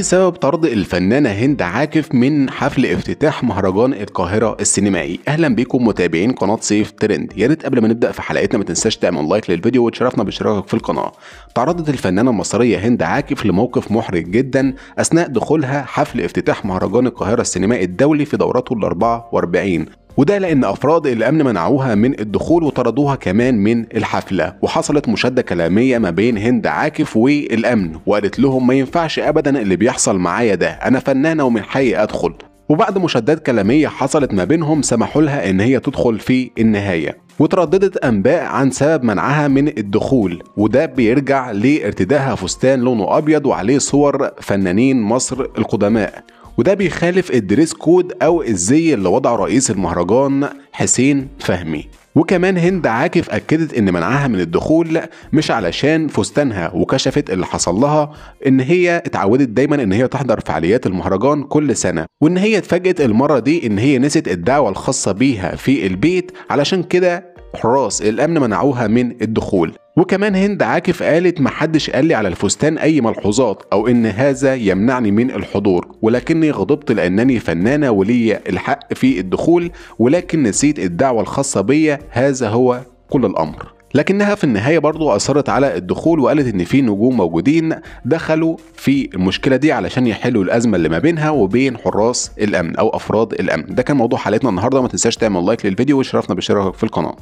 بسبب طرد الفنانة هند عاكف من حفل افتتاح مهرجان القاهرة السينمائي أهلا بكم متابعين قناة سيف ترند يا ريت قبل ما نبدأ في حلقتنا ما تنساش تعمل لايك للفيديو وتشرفنا باشتراكك في القناة تعرضت الفنانة المصرية هند عاكف لموقف محرج جدا أثناء دخولها حفل افتتاح مهرجان القاهرة السينمائي الدولي في دورته ال 44 وده لأن أفراد الأمن منعوها من الدخول وطردوها كمان من الحفلة وحصلت مشادة كلامية ما بين هند عاكف والأمن وقالت لهم ما ينفعش أبدا اللي بيحصل معايا ده أنا فنانة ومن حقي أدخل وبعد مشادات كلامية حصلت ما بينهم سمحوا لها إن هي تدخل في النهاية وترددت انباء عن سبب منعها من الدخول وده بيرجع لارتدائها فستان لونه ابيض وعليه صور فنانين مصر القدماء وده بيخالف الدريس كود أو الزي اللي وضعه رئيس المهرجان حسين فهمي وكمان هند عاكف أكدت إن منعها من الدخول مش علشان فستانها وكشفت اللي حصل لها إن هي اتعودت دايما إن هي تحضر فعاليات المهرجان كل سنة وإن هي اتفاجئت المرة دي إن هي نسيت الدعوة الخاصة بيها في البيت علشان كده حراس الأمن منعوها من الدخول وكمان هند عاكف قالت محدش قال لي على الفستان أي ملحوظات أو إن هذا يمنعني من الحضور ولكني غضبت لأنني فنانة ولي الحق في الدخول ولكن نسيت الدعوة الخاصة بيا هذا هو كل الأمر لكنها في النهاية برضو أصرت على الدخول وقالت إن في نجوم موجودين دخلوا في المشكلة دي علشان يحلوا الأزمة اللي ما بينها وبين حراس الأمن أو أفراد الأمن ده كان موضوع حلقتنا النهاردة ما تنساش تعمل لايك للفيديو وشرفنا باشتراكك في القناة